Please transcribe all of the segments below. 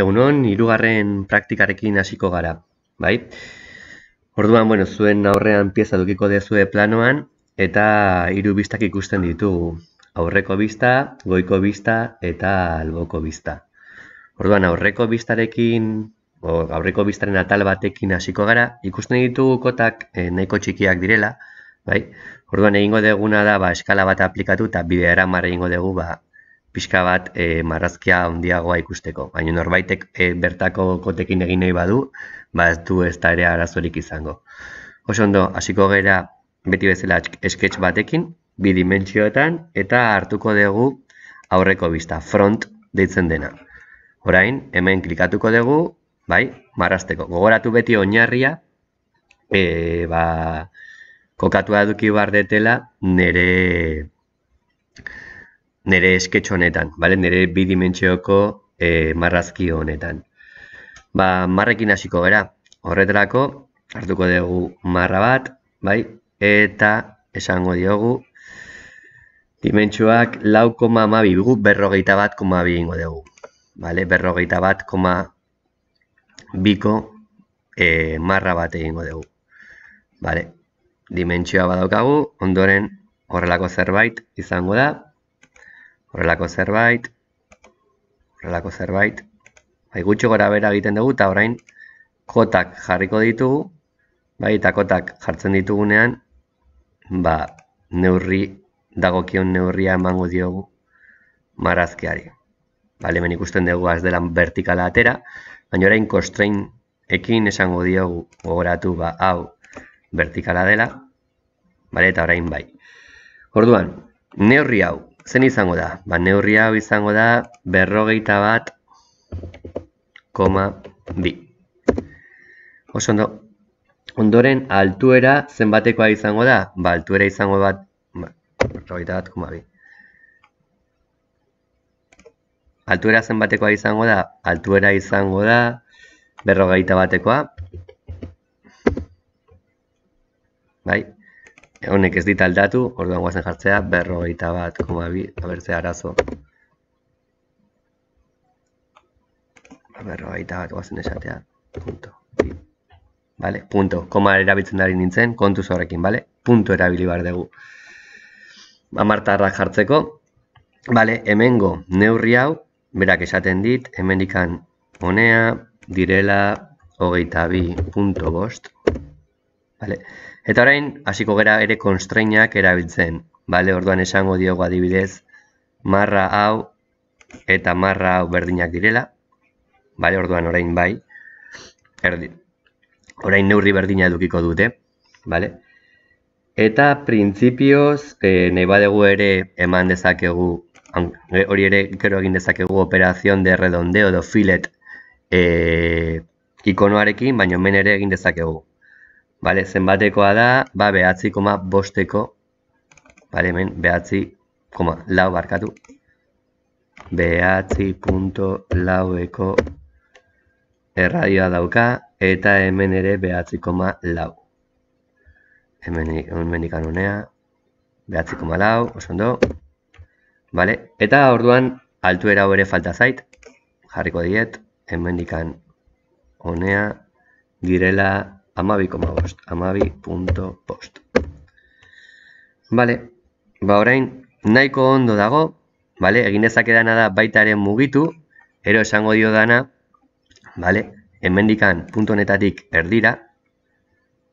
Egunon, hirugarren praktikarekin hasiko gara, bai? Orduan, bueno, zuen aurrean pieza dukiko dezue planoan, eta hiru biztak ikusten ditugu. Aurreko bista, goiko bista eta alboko bista. Orduan, aurreko bistarekin, o, aurreko bistaren atal batekin hasiko gara, ikusten ditugu kotak e, nahiko txikiak direla, bai? Orduan, egingo deguna da, ba, eskala bat aplikatu eta bidea eramar egingo dugu, ba, pixka bat e, marrazkia handiagoa ikusteko. Baina norbaitek e, bertako kotekin egin nahi badu, ba ez du ez da ere arazorik izango. Oso ondo, hasiko gera beti bezala esketx batekin, bi dimentsioetan, eta hartuko dugu aurreko bizta, front deitzen dena. Orain hemen klikatuko dugu, bai, marrazteko. Gogoratu beti oinarria, e, ba... Kokatu aduki bardetela nere nire esketxo honetan, bale? nire bidimentxeoko e, eh, marrazki honetan. Ba, marrekin hasiko gara, horretarako, hartuko dugu marra bat, bai, eta esango diogu, dimentsuak lau koma ma berrogeita bat koma bibigu dugu, bale? berrogeita bat koma biko eh, marra bat egingo dugu, bale? dimentsua badaukagu, ondoren, Horrelako zerbait izango da, horrelako zerbait, horrelako zerbait, bai gutxo gora bera egiten dugu, eta orain kotak jarriko ditugu, bai, eta kotak jartzen ditugunean, ba, neurri, dagokion neurria emango diogu marazkiari. Bale, hemen ikusten dugu azdelan vertikala atera, baina orain constrain ekin esango diogu gogoratu ba hau vertikala dela, bale, eta orain bai. Orduan, neurri hau, zen izango da? Ba, neurri izango da berrogeita bat koma bi. Oso ondoren altuera zenbatekoa izango da? Ba, altuera izango bat, ba, berrogeita bat koma bi. Altuera zenbatekoa izango da? Altuera izango da berrogeita batekoa. Bai, honek ez dit aldatu, orduan guazen jartzea, berro eta bat, koma bi, abertzea arazo. Ba, berro eta guazen esatea, punto. Vale, punto, koma erabiltzen dari nintzen, kontu zorrekin, vale? Punto erabili behar dugu. Amartarrak ba, jartzeko, vale, hemengo neurri hau, berak esaten dit, hemen ikan honea, direla, hogeita bi, punto bost, vale? Eta orain, hasiko gera ere konstreinak erabiltzen. Bale, orduan esango diogu adibidez, marra hau eta marra hau berdinak direla. Bale, orduan orain bai, erdi. orain neurri berdina edukiko dute. Bale? Eta printzipioz e, nahi badegu ere eman dezakegu, eh, hori ere gero egin dezakegu operazion de redondeo do filet e, ikonoarekin, baina hemen ere egin dezakegu. Bale, zenbatekoa da, ba, behatzi koma bosteko, bale, hemen, behatzi koma lau barkatu, behatzi punto laueko erradioa dauka, eta hemen ere behatzi koma lau. Hemen, hemen ikanunea, behatzi koma lau, osondo, bale, eta orduan, altuera hori falta zait, jarriko diet, hemen ikan, honea, girela direla, amabi koma bost, ba orain, nahiko ondo dago, bale, egin dezakedana da baitaren mugitu, ero esango dio dana, bale, hemendikan puntu honetatik erdira,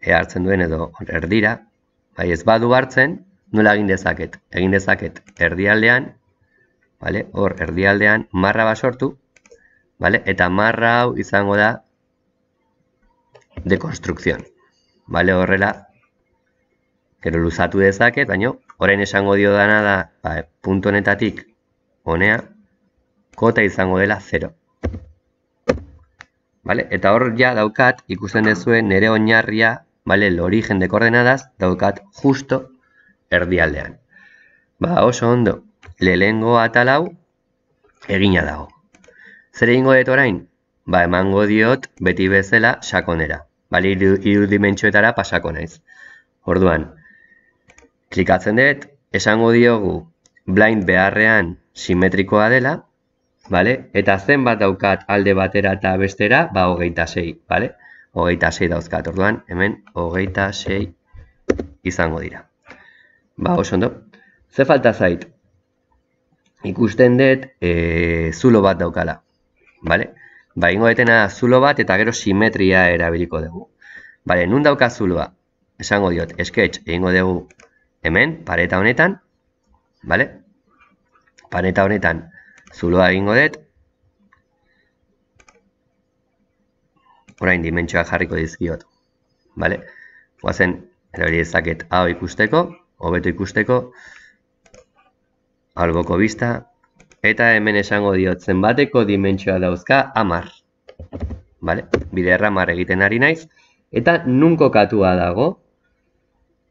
e duen edo erdira, bai ez badu hartzen, nola egin dezaket, egin dezaket erdialdean, bale, hor erdialdean marra basortu, sortu, eta marra hau izango da de construcción. Vale, horrela, pero luzatu dezake, baina orain esango dio da ba, punto netatik honea kota izango dela 0. Vale, eta hor ja daukat ikusten dezuen nere oinarria, vale, lorigen origen de coordenadas daukat justo erdialdean. Ba, oso ondo. Le lengo atalau egina dago. Zer egingo dut orain? ba emango diot beti bezala sakonera. Bale, iru dimentsuetara pasako naiz. Orduan, klikatzen dut, esango diogu blind beharrean simetrikoa dela, bale? eta zen bat daukat alde batera eta bestera, ba hogeita sei, bale? Hogeita sei dauzkat, orduan, hemen hogeita sei izango dira. Ba, oso ondo. Ze falta zait? Ikusten dut, e, zulo bat daukala, bale? Ba, ingo zulo bat eta gero simetria erabiliko dugu. Bale, nun dauka zuloa? Esango diot, sketch egingo dugu hemen, pareta honetan, bale? Pareta honetan zuloa egingo dut. Horain dimentsua jarriko dizkiot, bale? Oazen, erabili ezaket hau ikusteko, hobeto ikusteko, alboko bizta... Eta hemen esango diotzen, bateko dimentsioa dauzka amar. Bale? Biderra amar egiten ari naiz. Eta nunko katua dago?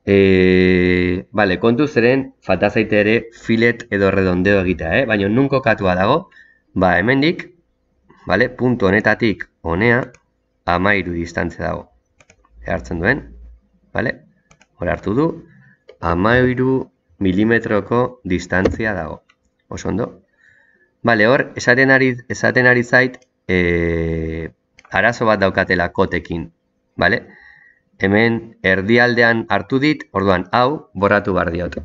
E, eh, bale, kontu zeren fatazaite ere filet edo redondeo egita, eh? Baina nunko katua dago? Ba, hemendik, bale, puntu honetatik honea amairu distantzia dago. Ehartzen duen, bale? hartu du, amairu milimetroko distantzia dago. Oso ondo, Bale, hor, esaten ari, esaten ari zait, e, arazo bat daukatela kotekin. Bale? Hemen, erdialdean hartu dit, orduan, hau, borratu bar diot.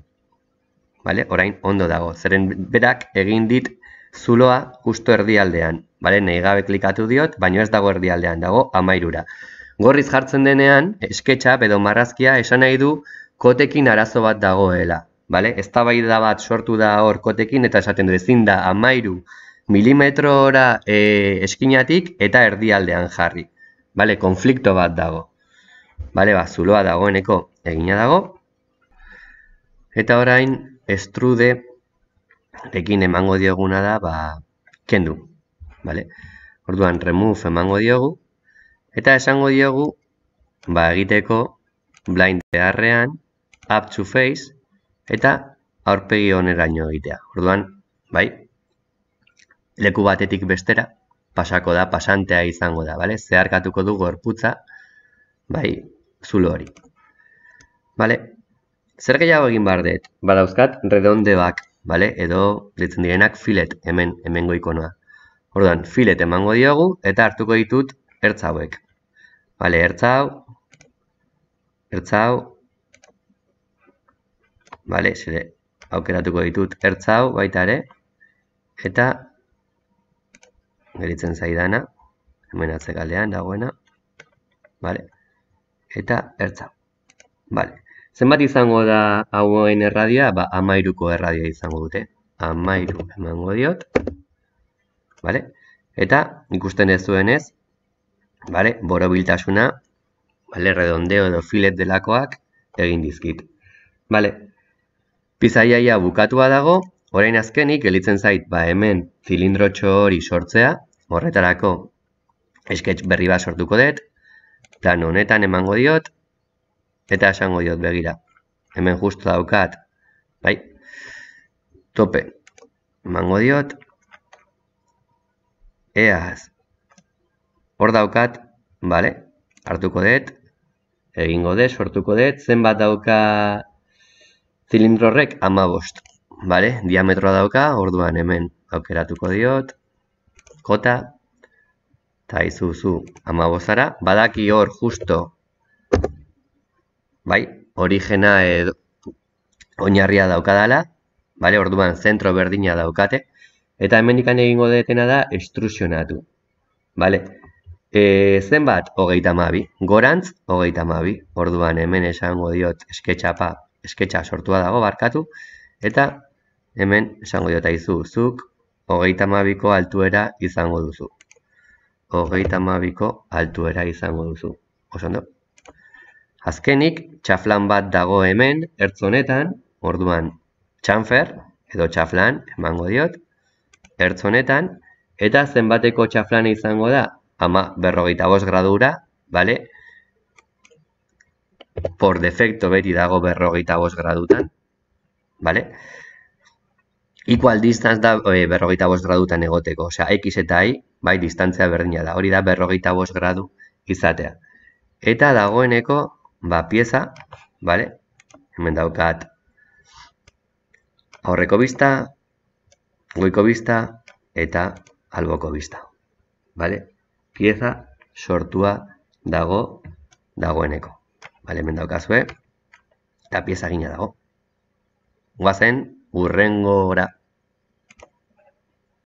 Bale? Orain, ondo dago. Zeren berak, egin dit, zuloa, justo erdialdean. Bale? Nei gabe klikatu diot, baino ez dago erdialdean, dago amairura. Gorriz jartzen denean, esketxa, bedo marrazkia, esan nahi du, kotekin arazo bat dagoela. Eztabaida bat sortu da hor kotekin eta esaten du ezin da amairu milimetrora e, eskinatik eta erdialdean jarri. Vale? konflikto bat dago. Vale? ba, zuloa dagoeneko egina dago. Eta orain, estrude ekin emango dioguna da, ba, kendu. Vale? orduan, remove emango diogu. Eta esango diogu, ba, egiteko blind beharrean, up to face, eta aurpegi oneraino egitea. Orduan, bai? Leku batetik bestera pasako da, pasantea izango da, bale? Zeharkatuko du gorputza, bai, zulo hori. Bale? Zer gehiago egin behar dut? uzkat, redonde bak, bale? Edo, ditzen direnak, filet, hemen, hemen goikonoa. Orduan, filet emango diogu, eta hartuko ditut, ertzauek. Bale, ertzau, ertzau, bale, zede, aukeratuko ditut ertz hau baita ere, eta geritzen zaidana, hemen atzekaldean dagoena, bale, eta ertz hau. Bale, zenbat izango da hauen erradioa, ba, amairuko erradioa izango dute, amairu emango diot, bale, eta ikusten ez duenez, bale, boro biltasuna, bale, redondeo edo filet delakoak egin dizkit. Bale, Pizaiaia bukatua dago, orain azkenik gelitzen zait ba hemen zilindrotxo hori sortzea, horretarako esketx berri bat sortuko dut, eta honetan emango diot, eta esango diot begira. Hemen justu daukat, bai, tope, emango diot, eaz, hor daukat, bale, hartuko dut, egingo dut, sortuko dut, zenbat dauka zilindro horrek amabost, bale? Diametroa dauka, orduan hemen aukeratuko diot, kota, eta izuzu badaki hor justo, bai, origena edo, oinarria daukadala, bale? Orduan, zentro berdina daukate, eta hemen ikan egingo detena da, estrusionatu, bale? E, zenbat, hogeita mabi, gorantz, hogeita mabi, orduan hemen esango diot, esketxapa, esketxa sortua dago barkatu, eta hemen esango diota izu, zuk hogeita mabiko altuera izango duzu. Hogeita mabiko altuera izango duzu. Osondo? Azkenik, txaflan bat dago hemen, ertzonetan, orduan, txanfer, edo txaflan, emango diot, ertzonetan, eta zenbateko txaflan izango da, ama berrogeita gradura, vale? por defecto beti dago berrogeita bost gradutan. Vale? Equal distance da e, berrogeita bost gradutan egoteko. Osea, x eta y, bai, distantzia berdina da. Hori da berrogeita bost gradu izatea. Eta dagoeneko, ba, pieza, vale? Hemen daukat aurreko bista, goiko bista eta alboko bista. Vale? Pieza sortua dago dagoeneko alemen daukazue, eta pieza gina dago. Guazen, urrengora.